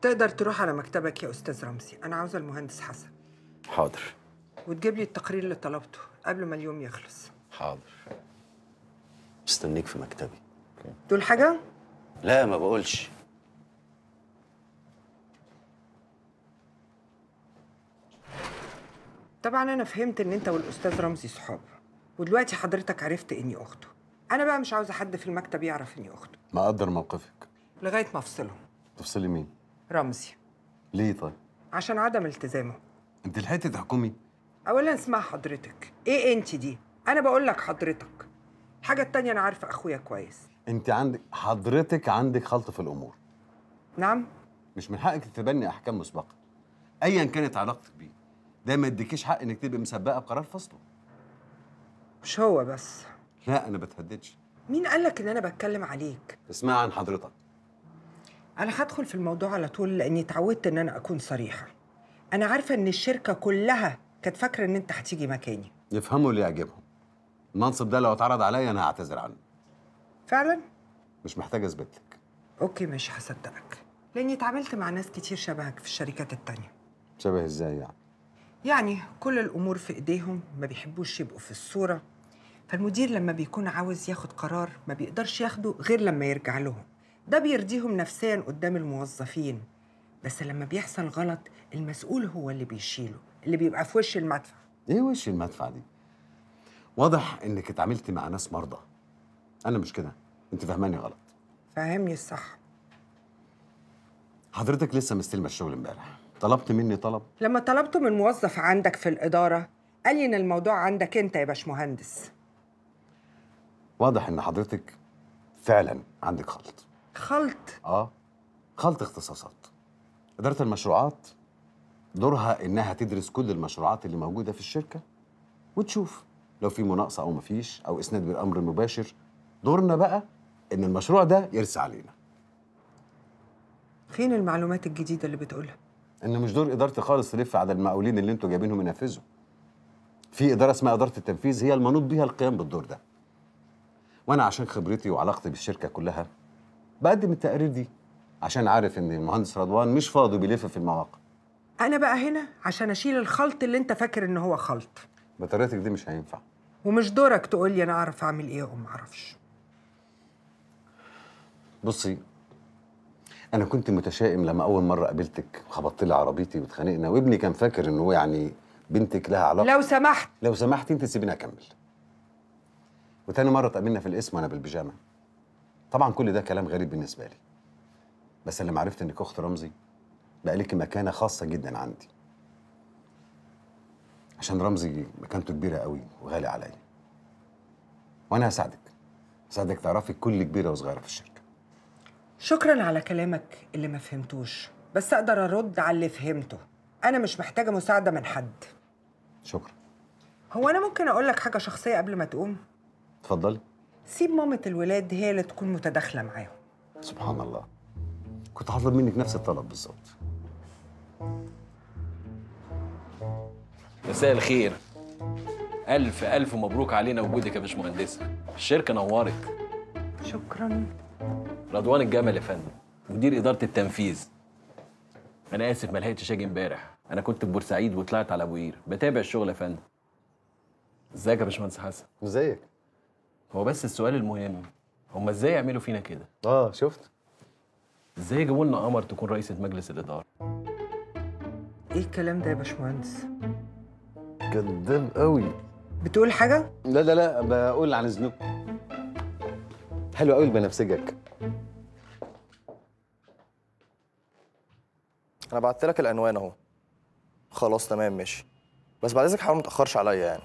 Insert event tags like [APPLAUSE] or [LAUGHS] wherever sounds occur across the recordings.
تقدر تروح على مكتبك يا استاذ رمزي انا عاوزه المهندس حسن حاضر وتجيب لي التقرير اللي طلبته قبل ما اليوم يخلص حاضر مستنيك في مكتبي تقول حاجه لا ما بقولش طبعا انا فهمت ان انت والاستاذ رمزي صحاب ودلوقتي حضرتك عرفت اني اخته انا بقى مش عاوزه حد في المكتب يعرف اني اخته مقدر موقفك لغايه ما افصلهم تفصلي مين رمزي ليه طيب؟ عشان عدم التزامه انت لحقتي تحكمي؟ اولا اسمع حضرتك ايه انت دي؟ انا بقول لك حضرتك الحاجه التانية انا عارفه اخويا كويس انت عندك حضرتك عندك خلط في الامور نعم مش من حقك تتبني احكام مسبقه ايا كانت علاقتك بيه ده ما يديكيش حق انك تبقي مسبقه بقرار فصله مش هو بس لا انا بتهددش مين قال لك ان انا بتكلم عليك اسمع عن حضرتك انا هدخل في الموضوع على طول لاني اتعودت ان انا اكون صريحه انا عارفه ان الشركه كلها كانت فاكره ان انت هتيجي مكاني يفهموا اللي يعجبهم المنصب ده لو اتعرض عليا انا هعتذر عنه فعلا مش محتاج اثبت لك اوكي ماشي هصدقك لاني اتعاملت مع ناس كتير شبهك في الشركات التانية شبه ازاي يعني يعني كل الامور في ايديهم ما بيحبوش يبقوا في الصوره فالمدير لما بيكون عاوز ياخد قرار ما بيقدرش ياخده غير لما يرجع لهم ده بيرضيهم نفسيا قدام الموظفين بس لما بيحصل غلط المسؤول هو اللي بيشيله اللي بيبقى في وش المدفع ايه وش المدفع دي واضح انك اتعاملت مع ناس مرضى انا مش كده انت فاهماني غلط فاهمني الصح حضرتك لسه مستلمه الشغل امبارح طلبت مني طلب لما طلبته من موظف عندك في الاداره قال لي ان الموضوع عندك انت يا باشمهندس واضح ان حضرتك فعلا عندك خلط خلط اه خلط اختصاصات إدارة المشروعات دورها إنها تدرس كل المشروعات اللي موجودة في الشركة وتشوف لو في مناقصة أو مفيش أو إسناد بالأمر المباشر دورنا بقى إن المشروع ده يرسى علينا فين المعلومات الجديدة اللي بتقولها؟ إن مش دور إدارتي خالص تلف على المقاولين اللي أنتوا جايبينهم ينفذوا في إدارة اسمها إدارة التنفيذ هي المنوط بيها القيام بالدور ده وأنا عشان خبرتي وعلاقتي بالشركة كلها بقدم التقارير دي عشان عارف ان المهندس رضوان مش فاضي بيلف في المواقع انا بقى هنا عشان اشيل الخلط اللي انت فاكر ان هو خلط بطريقتك دي مش هينفع ومش دورك تقول لي انا اعرف اعمل ايه وما اعرفش بصي انا كنت متشائم لما اول مره قابلتك خبطت لي عربيتي واتخانقنا وابني كان فاكر ان هو يعني بنتك لها علاقه لو سمحت لو سمحت انت سيبيني اكمل وتاني مره تقابلنا في القسم وانا بالبيجامه طبعا كل ده كلام غريب بالنسبه لي بس لما عرفت انك اخت رمزي بقى لك مكانه خاصه جدا عندي عشان رمزي مكانته كبيره قوي وغالي عليا وانا هساعدك هساعدك تعرفي كل كبيره وصغيره في الشركه شكرا على كلامك اللي ما فهمتوش بس اقدر ارد على اللي فهمته انا مش محتاجه مساعده من حد شكرا هو انا ممكن اقول لك حاجه شخصيه قبل ما تقوم اتفضلي سيب مامة الولاد هي اللي تكون متداخلة معاهم سبحان الله كنت هطلب منك نفس الطلب بالظبط مساء الخير ألف ألف مبروك علينا وجودك يا باشمهندسة الشركة نورت شكرا رضوان الجمل يا فندم مدير إدارة التنفيذ أنا آسف ما لحقتش أجي امبارح أنا كنت في بورسعيد وطلعت على أبو قير بتابع الشغل يا فندم ازيك يا باشمهندس حسن ازيك هو بس السؤال المهم هم ازاي يعملوا فينا كده؟ اه شفت؟ ازاي يجيبوا لنا قمر تكون رئيسة مجلس الإدارة؟ ايه الكلام ده يا باشمهندس؟ كداب قوي بتقول حاجة؟ لا لا لا بقول عن ذنوب حلو قوي البنفسجك انا بعت لك العنوان اهو خلاص تمام ماشي بس بعد اذنك حاول ما تاخرش عليا يعني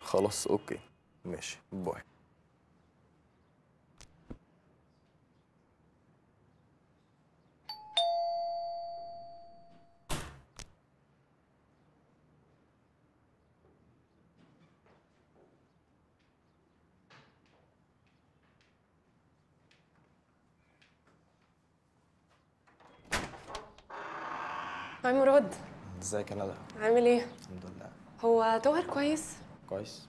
خلاص اوكي ماشي باي هاي مراد ازيك يا ندى عامل ايه الحمد لله هو طاهر كويس كويس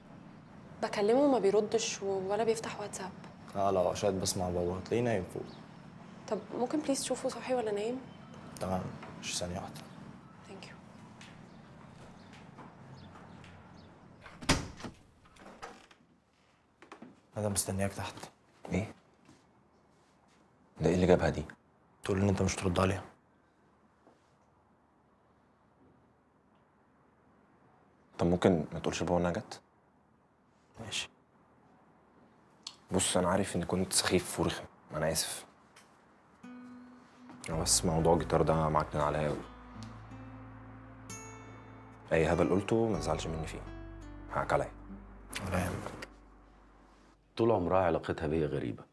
بكلمه ما بيردش ولا بيفتح واتساب اه لو عشان بسمع بابا هتلاقيه نايم فوق طب ممكن بليز تشوفه صاحي ولا نايم تمام مش ثانيه واحده ثانك يو ندى مستنياك تحت ايه ده ايه اللي جابها دي تقول ان انت مش ترد عليها طب ممكن ما تقولش لبابا انها جت؟ ماشي بص انا عارف اني كنت سخيف ورخم انا اسف بس موضوع الجيتار ده من عليا قوي اي هبل قلته ما تزعلش مني فيه حقك عليا ولا طول عمرها علاقتها بيا غريبه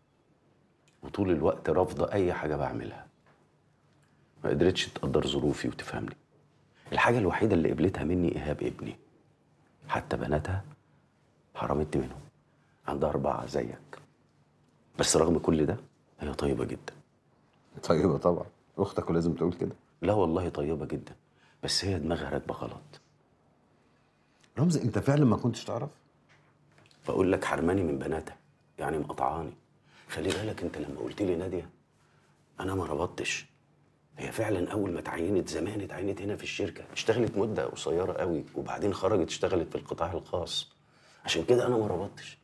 وطول الوقت رافضه اي حاجه بعملها ما قدرتش تقدر ظروفي وتفهمني الحاجه الوحيده اللي قبلتها مني ايهاب ابني حتى بناتها حرمت منهم عندها أربعة زيك بس رغم كل ده هي طيبة جدا طيبة طبعا أختك ولازم تقول كده لا والله طيبة جدا بس هي دماغها راكبة غلط رمزي أنت فعلا ما كنتش تعرف؟ بقول لك حرماني من بناتها يعني مقطعاني خلي بالك أنت لما قلت لي نادية أنا ما ربطتش هي فعلا اول ما اتعينت زمان اتعينت هنا في الشركه اشتغلت مده قصيره قوي وبعدين خرجت اشتغلت في القطاع الخاص عشان كده انا ما ربطتش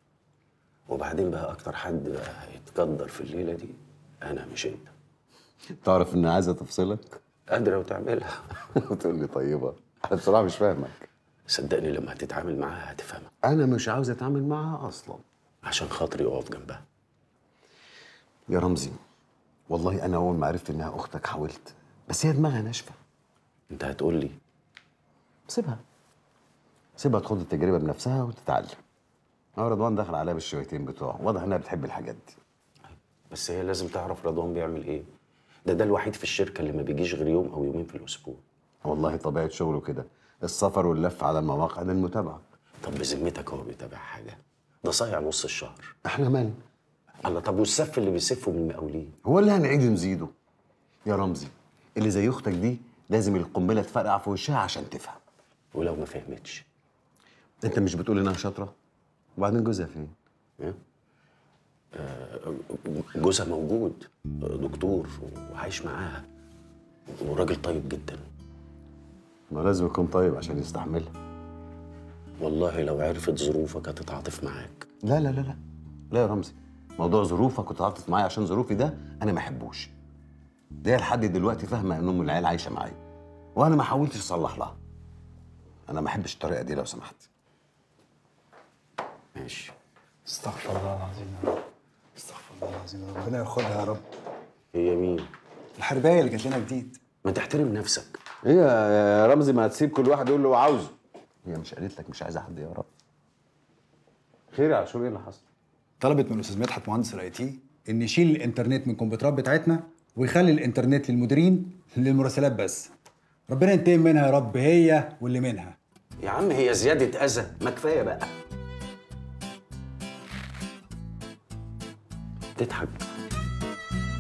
وبعدين بقى اكتر حد بقى هيتقدر في الليله دي انا مش انت تعرف ان عايزه تفصلك قادره وتعملها [LAUGHS] وتقول لي طيبه انا بصراحه مش فاهمك صدقني لما هتتعامل معاها هتفهمها انا مش عاوز اتعامل معاها اصلا عشان خاطري اقف جنبها يا رمزي والله انا اول ما عرفت انها اختك حاولت بس هي دماغها ناشفه انت هتقول لي سيبها سيبها تخوض التجربه بنفسها وتتعلم هو أه، رضوان دخل عليها بالشويتين بتوعه واضح انها بتحب الحاجات دي بس هي لازم تعرف رضوان بيعمل ايه ده ده الوحيد في الشركه اللي ما بيجيش غير يوم او يومين في الاسبوع والله طبيعه شغله كده السفر واللف على المواقع ده المتابعه طب بذمتك هو بيتابع حاجه ده صايع نص الشهر احنا مالنا الله طب والسف اللي بيسفه من المقاولين هو اللي هنعيد نزيده يا رمزي اللي زي اختك دي لازم القنبله تفرقع في وشها عشان تفهم ولو ما فهمتش انت مش بتقول انها شاطره وبعدين جوزها فين إيه؟ آه، جوزها موجود دكتور وعايش معاها وراجل طيب جدا ما لازم يكون طيب عشان يستحملها والله لو عرفت ظروفك هتتعاطف معاك لا لا لا لا لا يا رمزي موضوع ظروفك وتعاطف معايا عشان ظروفي ده انا ما احبوش ده لحد دلوقتي فاهمه ان ام العيال عايشه معايا وانا ما حاولتش اصلح لها انا ما احبش الطريقه دي لو سمحت ماشي استغفر الله العظيم يا رب استغفر الله العظيم يا رب ربنا ياخدها يا رب هي إيه مين الحربايه اللي جات لنا جديد ما تحترم نفسك ايه يا رمزي ما هتسيب كل واحد يقول له هو عاوزه هي مش قالت لك مش عايزه حد يا رب خير يا عاشور ايه اللي حصل طلبت من الاستاذ مدحت مهندس الاي تي ان يشيل الانترنت من الكمبيوترات بتاعتنا ويخلي الانترنت للمديرين للمراسلات بس ربنا ينتقم منها يا رب هي واللي منها يا عم هي زياده اذى ما كفايه بقى تضحك